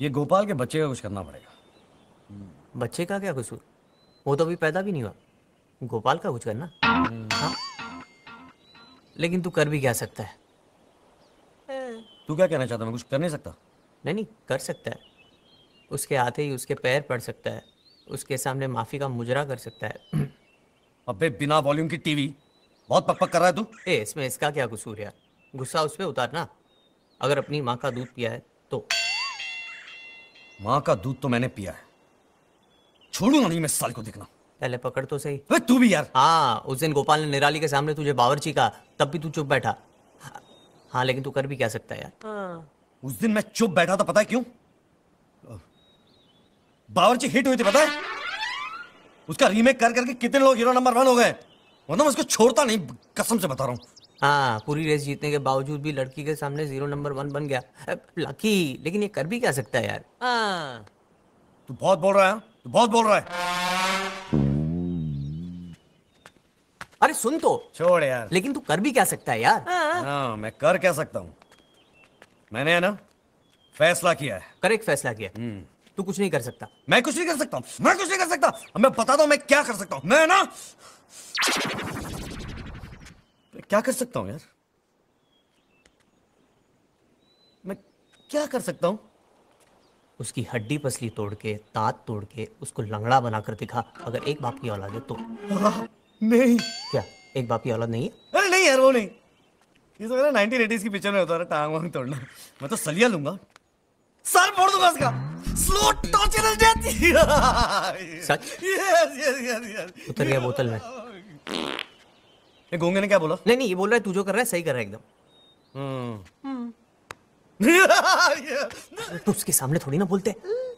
ये गोपाल के बच्चे का कुछ करना पड़ेगा बच्चे का क्या कसूर वो तो अभी पैदा भी नहीं हुआ गोपाल का कुछ करना हम्म। हाँ। लेकिन तू कर भी क्या सकता है तू क्या कहना चाहता मैं कुछ कर नहीं सकता नहीं नहीं कर सकता है उसके आते ही उसके पैर पड़ सकता है उसके सामने माफी का मुजरा कर सकता है अबे बिना वॉल्यूम की टीवी बहुत पक पक कर रहा है तू ए इसमें इसका क्या कसूर यार गुस्सा उस पर उतारना अगर अपनी माँ का दूध पिया है तो माँ का दूध तो मैंने पिया है छोड़ूंगा नहीं मैं साल को देखना पहले पकड़ तो सही अरे तू भी यार हाँ उस दिन गोपाल ने निराली के सामने तुझे बावरची का तब भी तू चुप बैठा हाँ लेकिन तू कर भी क्या सकता है यार हाँ। उस दिन मैं चुप बैठा था पता है क्यों बावरची हिट हुई थी पता है उसका रीमेक कर करके कितने लोग हीरो नंबर वन हो गए वरना मैं इसको छोड़ता नहीं कसम से बता रहा हूँ हाँ पूरी रेस जीतने के बावजूद भी लड़की के सामने जीरो नंबर वन बन गया लकी लेकिन ये कर भी क्या सकता है यार हाँ। तू बहुत बोल रहा है तू बहुत बोल रहा है अरे सुन तो छोड़ यार लेकिन तू कर भी क्या सकता है यार हाँ, हाँ मैं कर क्या सकता हूँ मैंने है ना फैसला किया है करेक्ट फैसला किया हम्म। तू कुछ नहीं कर सकता मैं कुछ नहीं कर सकता मैं कुछ नहीं कर सकता मैं बता दो मैं क्या कर सकता हूँ मैं ना क्या कर सकता हूं यार मैं क्या कर सकता हूं उसकी हड्डी पसली तोड़ के तात तोड़ के उसको लंगड़ा बनाकर दिखा अगर एक बाप की औलाद है तो नहीं क्या एक बाप की औलाद नहीं है नहीं यार वो नहीं ये तो मेरा 1980s की पिक्चर में होता है टांग वांग तोड़ना मैं तो सलिया लूंगा सर फोड़ दूंगा इसका स्लो टॉर्चर जाती सच यस यस यस यस उतर गया बोतल में ये गोंगे ने क्या बोला नहीं नहीं ये बोल रहा है तू जो कर रहा है सही कर रहा है एकदम हम्म उसके सामने थोड़ी ना बोलते